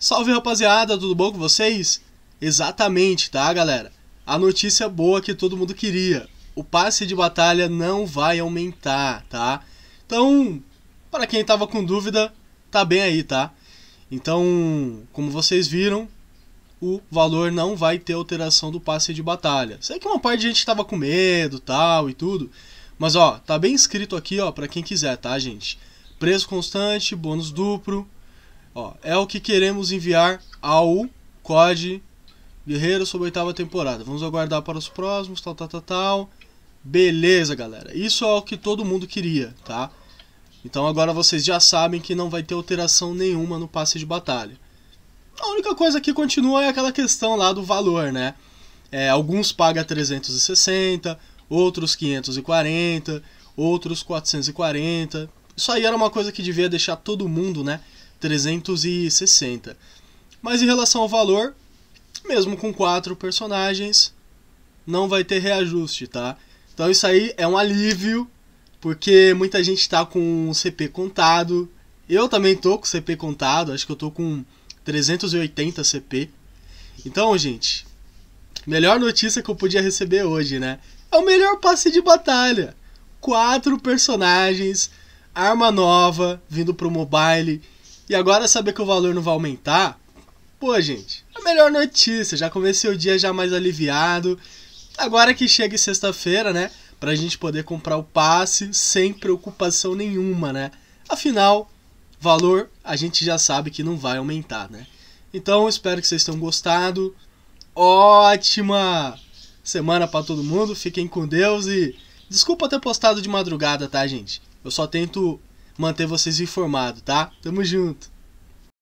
Salve rapaziada, tudo bom com vocês? Exatamente, tá galera? A notícia boa que todo mundo queria: o passe de batalha não vai aumentar, tá? Então, para quem tava com dúvida, tá bem aí, tá? Então, como vocês viram, o valor não vai ter alteração do passe de batalha. Sei que uma parte de gente tava com medo, tal e tudo, mas ó, tá bem escrito aqui, ó, para quem quiser, tá, gente? Preço constante, bônus duplo, Ó, é o que queremos enviar ao COD Guerreiro sobre a oitava temporada. Vamos aguardar para os próximos, tal, tal, tal, tal. Beleza, galera. Isso é o que todo mundo queria, tá? Então agora vocês já sabem que não vai ter alteração nenhuma no passe de batalha. A única coisa que continua é aquela questão lá do valor, né? É, alguns pagam 360, outros 540, outros 440. Isso aí era uma coisa que devia deixar todo mundo, né? 360. Mas em relação ao valor, mesmo com quatro personagens, não vai ter reajuste, tá? Então isso aí é um alívio, porque muita gente está com o CP contado. Eu também tô com CP contado, acho que eu tô com 380 CP. Então, gente, melhor notícia que eu podia receber hoje, né? É o melhor passe de batalha. Quatro personagens, arma nova vindo pro mobile e agora saber que o valor não vai aumentar, pô, gente, a melhor notícia. Já comecei o dia já mais aliviado. Agora que chega sexta-feira, né? Pra gente poder comprar o passe sem preocupação nenhuma, né? Afinal, valor a gente já sabe que não vai aumentar, né? Então, espero que vocês tenham gostado. Ótima semana para todo mundo. Fiquem com Deus e desculpa ter postado de madrugada, tá, gente? Eu só tento manter vocês informados, tá? Tamo junto!